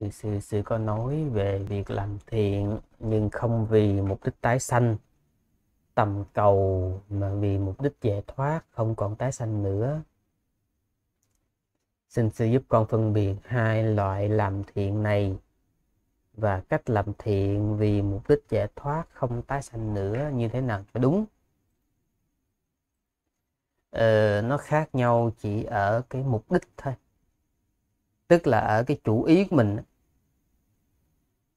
Thì sư, sư có nói về việc làm thiện nhưng không vì mục đích tái sanh tầm cầu mà vì mục đích giải thoát không còn tái sanh nữa. Xin sư giúp con phân biệt hai loại làm thiện này và cách làm thiện vì mục đích giải thoát không tái sanh nữa như thế nào cho đúng. Ờ, nó khác nhau chỉ ở cái mục đích thôi tức là ở cái chủ ý của mình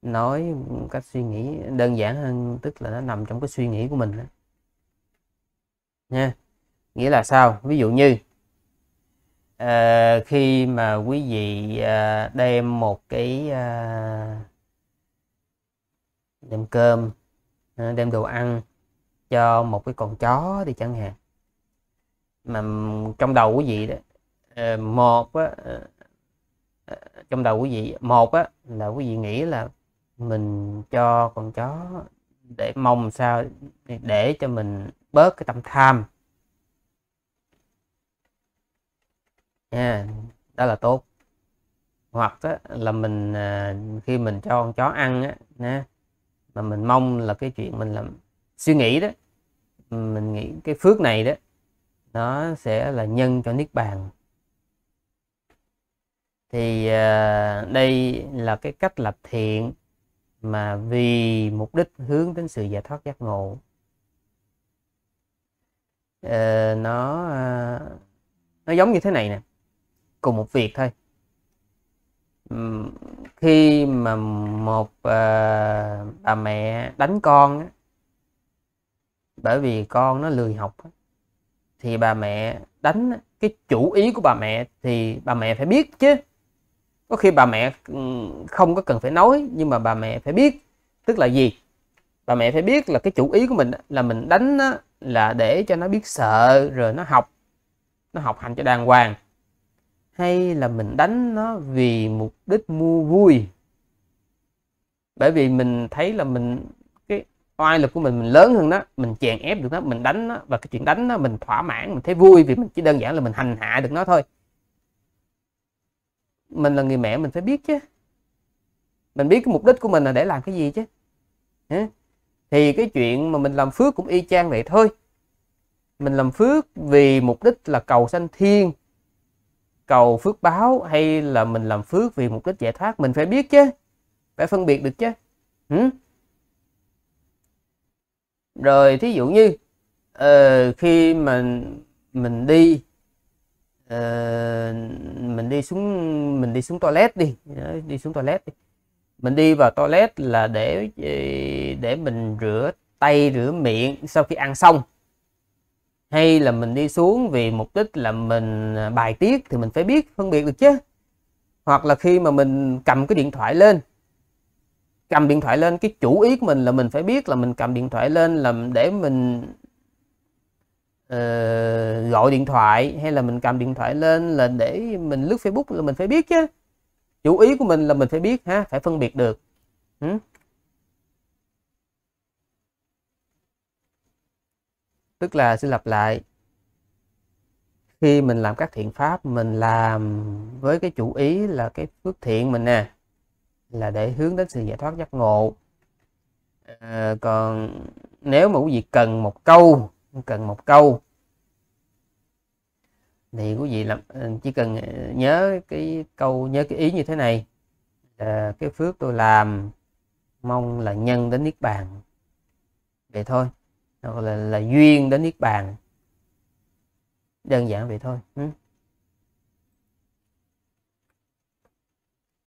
nói cách suy nghĩ đơn giản hơn tức là nó nằm trong cái suy nghĩ của mình nha nghĩa là sao ví dụ như uh, khi mà quý vị uh, đem một cái uh, đem cơm đem đồ ăn cho một cái con chó thì chẳng hạn mà trong đầu quý vị đó một trong đầu quý vị một á, là quý vị nghĩ là mình cho con chó để mong sao để cho mình bớt cái tâm tham nha yeah, đó là tốt hoặc á, là mình à, khi mình cho con chó ăn á, nè, mà mình mong là cái chuyện mình làm suy nghĩ đó mình nghĩ cái phước này đó nó sẽ là nhân cho niết bàn thì à, đây là cái cách lập thiện mà vì mục đích hướng đến sự giải thoát giác ngộ ờ, nó à, nó giống như thế này nè cùng một việc thôi khi mà một à, bà mẹ đánh con bởi vì con nó lười học thì bà mẹ đánh cái chủ ý của bà mẹ thì bà mẹ phải biết chứ có khi bà mẹ ừ, không có cần phải nói nhưng mà bà mẹ phải biết tức là gì bà mẹ phải biết là cái chủ ý của mình là mình đánh là để cho nó biết sợ rồi nó học nó học hành cho đàng hoàng hay là mình đánh nó vì mục đích mua vui bởi vì mình thấy là mình cái oai lực của mình mình lớn hơn đó mình chèn ép được nó mình đánh nó và cái chuyện đánh nó mình thỏa mãn mình thấy vui vì mình chỉ đơn giản là mình hành hạ được nó thôi mình là người mẹ mình phải biết chứ mình biết cái mục đích của mình là để làm cái gì chứ thì cái chuyện mà mình làm phước cũng y chang vậy thôi mình làm phước vì mục đích là cầu sanh thiên cầu phước báo hay là mình làm phước vì mục đích giải thoát mình phải biết chứ phải phân biệt được chứ rồi thí dụ như ờ, khi mình mình đi uh, mình đi xuống mình đi xuống toilet đi đi xuống toilet đi mình đi vào toilet là để ờ, để mình rửa tay rửa miệng sau khi ăn xong hay là mình đi xuống vì mục đích là mình ờ, bài tiết thì mình phải biết phân biệt được chứ hoặc là khi mà mình cầm cái điện thoại lên cầm điện thoại lên cái chủ ý của mình là mình phải biết là mình cầm điện thoại lên là để mình Ờ, gọi điện thoại hay là mình cầm điện thoại lên là để mình lướt Facebook là mình phải biết chứ chủ ý của mình là mình phải biết ha phải phân biệt được ừ? tức là xin lặp lại khi mình làm các thiện pháp mình làm với cái chủ ý là cái phước thiện mình nè là để hướng đến sự giải thoát giác ngộ à, còn nếu mà quý vị cần một câu cần một câu thì quý vị làm ờ, chỉ cần ờ, nhớ cái câu nhớ cái ý như thế này à, cái phước tôi làm mong là nhân đến niết bàn vậy thôi hoặc là là duyên đến niết bàn đơn giản vậy thôi ừ.